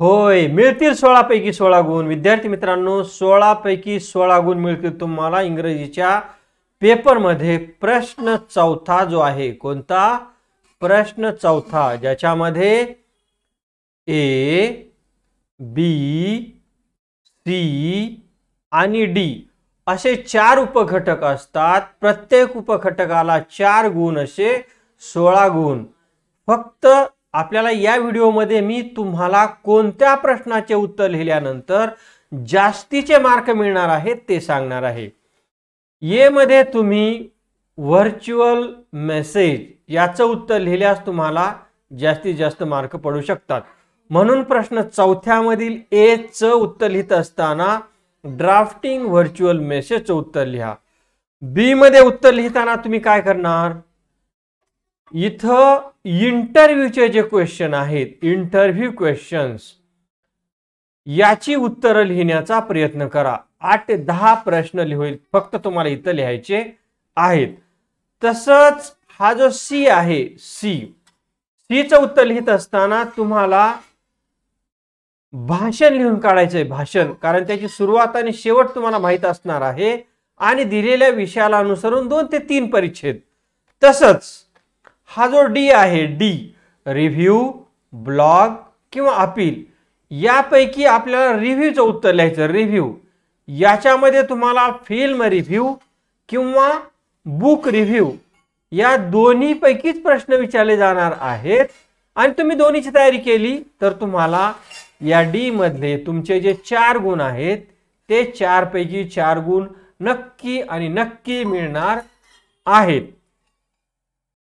होय मिळतील सोळापैकी सोळा गुण विद्यार्थी मित्रांनो सोळापैकी सोळा गुण मिळतील तुम्हाला इंग्रजीच्या पेपरमध्ये प्रश्न चौथा जो आहे कोणता प्रश्न चौथा ज्याच्यामध्ये ए बी सी आणि डी असे चार उपघटक असतात प्रत्येक उपघटकाला चार गुण असे सोळा गुण फक्त आपल्याला या व्हिडिओमध्ये मी तुम्हाला कोणत्या प्रश्नाचे उत्तर लिहिल्यानंतर जास्तीचे मार्क मिळणार आहेत ते सांगणार आहे मध्ये तुम्ही व्हर्च्युअल मेसेज याचं उत्तर लिहिल्यास तुम्हाला जास्तीत जास्त मार्क पडू शकतात म्हणून प्रश्न चौथ्यामधील ए च उत्तर लिहित असताना ड्राफ्टिंग व्हर्च्युअल मेसेजचं उत्तर लिहा बी मध्ये उत्तर लिहिताना तुम्ही काय करणार इथं इंटरव्ह्यूचे जे क्वेश्चन आहेत इंटरव्ह्यू क्वेश्चन्स याची उत्तरं लिहिण्याचा प्रयत्न करा आठ ते दहा प्रश्न लिहोईल फक्त तुम्हाला इथं लिहायचे आहेत तसंच हा जो सी आहे सी सी च उत्तर लिहित असताना तुम्हाला भाषण लिहून काढायचंय भाषण कारण त्याची सुरुवात आणि शेवट तुम्हाला माहीत असणार आहे आणि दिलेल्या विषयाला अनुसरून दोन ते तीन परिच्छेद तसंच हा जो डी आहे डी रिव्ह्यू ब्लॉग किंवा अपील यापैकी आपल्याला रिव्ह्यूचं उत्तर लिहायचं रिव्ह्यू याच्यामध्ये तुम्हाला फिल्म रिव्ह्यू किंवा बुक रिव्ह्यू या दोन्हीपैकीच प्रश्न विचारले जाणार आहेत आणि तुम्ही दोन्हीची तयारी केली तर तुम्हाला या डीमधले तुमचे जे चार गुण आहेत ते चारपैकी चार गुण नक्की आणि नक्की मिळणार आहेत